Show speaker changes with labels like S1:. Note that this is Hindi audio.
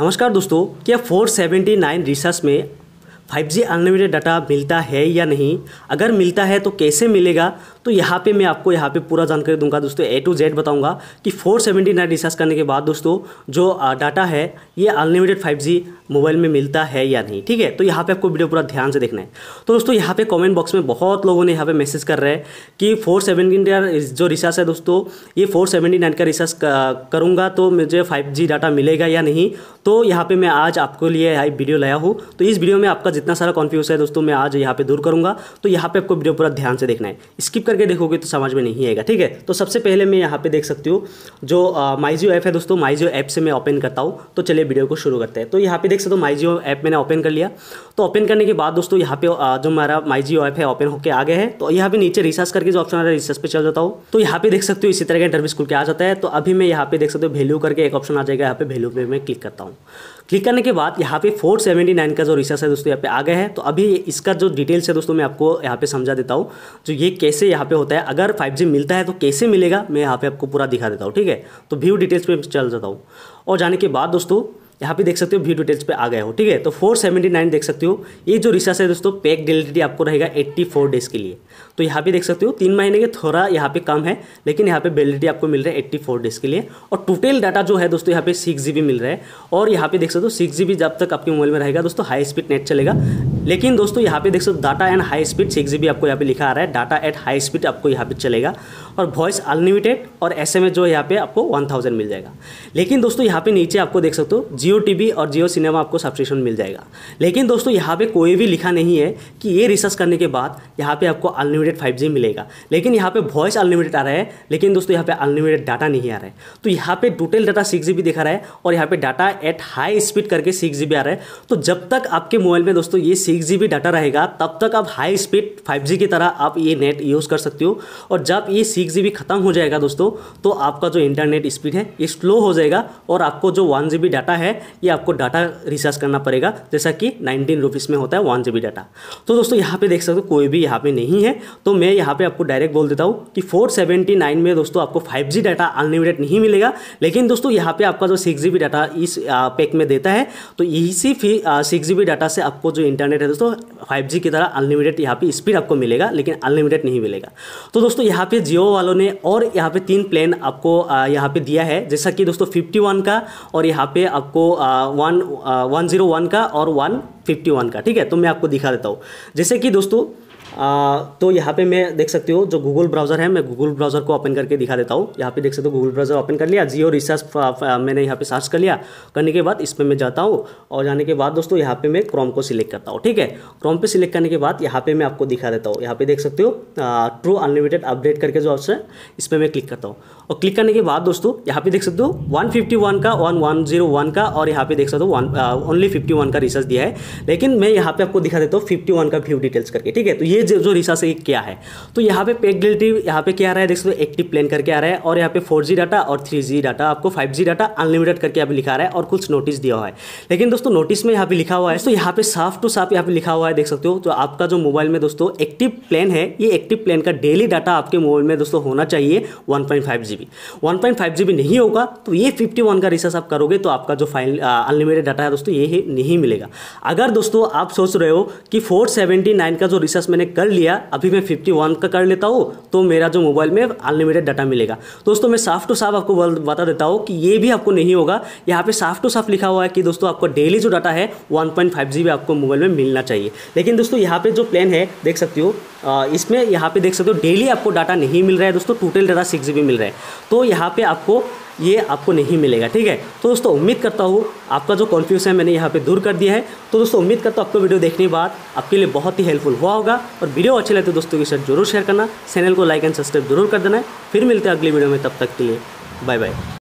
S1: नमस्कार दोस्तों क्या 479 रिसर्च में 5G अनलिमिटेड डाटा मिलता है या नहीं अगर मिलता है तो कैसे मिलेगा तो यहाँ पे मैं आपको यहाँ पे पूरा जानकारी दूंगा दोस्तों ए टू जेड बताऊंगा कि फोर सेवेंटी नाइन रिचार्ज करने के बाद दोस्तों जो डाटा है ये अनलिमिटेड फाइव जी मोबाइल में मिलता है या नहीं ठीक है तो यहाँ पे आपको वीडियो पूरा ध्यान से देखना है तो दोस्तों यहाँ पे कमेंट बॉक्स में बहुत लोगों ने यहाँ पे मैसेज कर रहे हैं कि फोर जो रिचार्ज है दोस्तों ये फोर सेवेंटी नाइन का रिचार्ज करूँगा तो मुझे फाइव जी डाटा मिलेगा या नहीं तो यहाँ पर मैं आज आपको लिए वीडियो लाया हूँ तो इस वीडियो में आपका जितना सारा कॉन्फ्यूज है दोस्तों मैं आज यहाँ पर दूर करूँगा तो यहाँ पर आपको वीडियो पूरा ध्यान से देखना है स्किप कर करके देखोगे तो समझ में नहीं आएगा ठीक है तो सबसे पहले मैं यहाँ पे देख सकती हूँ जो माइजियो ऐप है दोस्तों माइजियो ऐप से मैं ओपन करता हूँ तो चलिए वीडियो को शुरू करते हैं तो यहाँ पे देख सकते हो माइजियो ऐप मैंने ओपन कर लिया तो ओपन करने के बाद दोस्तों यहाँ पे जो हमारा माइजियो ऐप है ओपन होकर आ गया है तो यहाँ पे नीचे रिसर्च करके जो ऑप्शन आ रहा है रिसर्च पर चल जाता हूँ तो यहाँ पे देख सकते हो इसी तरह का इंटरव्यू स्कूल के आ जाता है तो अभी मैं यहाँ पे देख सकते हो वैल्यू करके एक ऑप्शन आ जाएगा यहाँ पे वैल्यू पे मैं क्लिक करता हूँ क्लिक करने के बाद यहाँ पे 479 का जो रिसर्च है दोस्तों यहाँ पे आ गया है तो अभी इसका जो डिटेल्स है दोस्तों मैं आपको यहाँ पे समझा देता हूँ जो तो ये कैसे यहाँ पे होता है अगर 5G मिलता है तो कैसे मिलेगा मैं यहाँ पे आपको पूरा दिखा देता हूँ ठीक है तो व्यू डिटेल्स पे चल जाता हूँ और जाने के बाद दोस्तों यहाँ पे देख सकते हो व्यू डिटेल्स पे आ गए हो ठीक है तो 479 देख सकते हो ये जो रिसार्ज है दोस्तों पैक डेलिटी आपको रहेगा 84 डेज के लिए तो यहाँ पे देख सकते हो तीन महीने के थोड़ा यहाँ पे कम है लेकिन यहाँ पे वेलिडिटी आपको मिल रहा है एट्टी फोर डेज के लिए और टोटल डाटा जो है दोस्तों यहाँ पे सिक्स जी बी मिल रहा है और यहाँ पे देख सकते हो सिक्स जब तक आपके मोबाइल में रहेगा दोस्तों हाई स्पीड नेट चलेगा लेकिन दोस्तों यहाँ पे देख सकते हो data and high speed six G आपको यहाँ पे लिखा आ रहा है डाटा एट हाई स्पीड आपको यहाँ पे चलेगा और वॉइस अनलिमिटेड और एस जो है यहाँ पे आपको वन थाउजेंड मिल जाएगा लेकिन दोस्तों यहाँ पे नीचे आपको देख सकते हो जियो टी और जियो सिनेमा आपको सब्सक्रिप्शन मिल जाएगा लेकिन दोस्तों यहाँ पे कोई भी लिखा नहीं है कि ये रिसर्च करने के बाद यहाँ पे आपको अनलिमिटेड फाइव मिलेगा लेकिन यहाँ पे वॉइस अनलिमिटेड आ रहा है लेकिन दोस्तों यहाँ पे अनलिमिटेड डाटा नहीं आ रहा है तो यहाँ पे टोटल डाटा सिक्स दिखा रहा है और यहाँ पे डाटा एट हाई स्पीड करके सिक्स आ रहा है तो जब तक आपके मोबाइल में दोस्तों ये सिक्स सिक्स जी डाटा रहेगा तब तक आप हाई स्पीड फाइव की तरह आप ये नेट यूज़ कर सकते हो और जब ये सिक्स जी ख़त्म हो जाएगा दोस्तों तो आपका जो इंटरनेट स्पीड है ये स्लो हो जाएगा और आपको जो वन जी डाटा है ये आपको डाटा रिचार्ज करना पड़ेगा जैसा कि नाइनटीन रुपीज़ में होता है वन जी डाटा तो दोस्तों यहाँ पे देख सकते हो कोई भी यहाँ पर नहीं है तो मैं यहाँ पे आपको डायरेक्ट बोल देता हूँ कि नाइन में दोस्तों आपको जी डाटा अनलिमिटेड नहीं मिलेगा लेकिन दोस्तों यहाँ पर आपका जो बी डाटा इस पैक में देता है तो इसी फी सिक्स जी डाटा से आपको जो इंटरनेट है दोस्तों 5G की तरह अनलिमिटेड यहाँ पे स्पीड आपको मिलेगा लेकिन अनलिमिटेड नहीं मिलेगा तो दोस्तों यहाँ पे जियो वालों ने और यहाँ पे तीन प्लान आपको यहाँ पे दिया है जैसा कि दोस्तों 51 का और यहाँ पे आपको वन वन जीरो वन का और वन फिफ्टी वन का ठीक है तो मैं आपको दिखा देता हूँ जैसे कि दोस्तों आ, तो यहाँ पे मैं देख सकती हूँ जो गूगल ब्राउज़र है मैं गूगल ब्राउज़र को ओपन करके दिखा देता हूँ यहाँ पे देख सकते हो गूगल ब्राउज़र ओपन कर लिया जियो रिसर्च मैंने यहाँ पे सर्च कर लिया करने के बाद इस पर मैं जाता हूँ और जाने के बाद दोस्तों यहाँ पे मैं क्रोम को सिलेक्ट करता हूँ ठीक है क्रोम पे सिलेक्ट करने के बाद यहाँ पे मैं आपको दिखा देता हूँ यहाँ पे देख सकते हो ट्रू अनलिमिटेड अपडेट करके जो ऑप्शन है इस पर मैं क्लिक करता हूँ और क्लिक करने के बाद दोस्तों यहाँ पे देख सकते हो वन का वन oh का और यहाँ पे देख सकते हो ओनली वन का रिसर्च दिया है लेकिन मैं यहाँ पे आपको दिखा देता हूँ वन का व्यू डिटेल्स करके ठीक है तो ये जो रिसार्च है क्या है तो यहाँ पे पेक डिलिटी यहाँ पे क्या आ रहा है देख सकते हो एक्टिव प्लान करके आ रहा है और यहाँ पे 4G डाटा और 3G डाटा आपको 5G डाटा अनलिमिटेड करके यहाँ पे लिखा रहा है और कुछ नोटिस दिया हुआ है लेकिन दोस्तों नोटिस में यहाँ पे लिखा हुआ है तो यहाँ पे साफ टू साफ यहाँ पे लिखा हुआ है देख सकते हो तो आपका जो मोबाइल में दोस्तों एक्टिव प्लान है ये एक्टिव प्लान का डेली डाटा आपके मोबाइल में दोस्तों होना चाहिए वन पॉइंट नहीं होगा तो ये फिफ्टी का रिसर्च आप करोगे तो आपका जो फाइनल अनलिमिटेड डाटा है दोस्तों ये नहीं मिलेगा अगर दोस्तों आप सोच रहे हो कि फोर का जो रिसर्च मैंने कर लिया अभी मैं फिफ्टी वन का कर लेता हूँ तो मेरा जो मोबाइल में अनलिमिटेड डाटा मिलेगा दोस्तों मैं साफ टू साफ आपको बता देता हूँ कि ये भी आपको नहीं होगा यहाँ पे साफ टू साफ लिखा हुआ है कि दोस्तों आपको डेली जो डाटा है one point five G B आपको मोबाइल में मिलना चाहिए लेकिन दोस्तों यहाँ पर जो प्लान है देख सकती हो इसमें यहाँ पे देख सकते हो डेली आपको डाटा नहीं मिल रहा है दोस्तों total data six G B मिल रहा है तो यहाँ पे आपको ये आपको नहीं मिलेगा ठीक है तो दोस्तों उम्मीद करता हूँ आपका जो है मैंने यहाँ पे दूर कर दिया है तो दोस्तों उम्मीद करता हूँ आपको वीडियो देखने के बाद आपके लिए बहुत ही हेल्पफुल हुआ होगा और वीडियो अच्छे लगे तो दोस्तों के साथ जरूर शेयर करना चैनल को लाइक एंड सब्सक्राइब जरूर कर देना फिर मिलते हैं अगले वीडियो में तब तक के लिए बाय बाय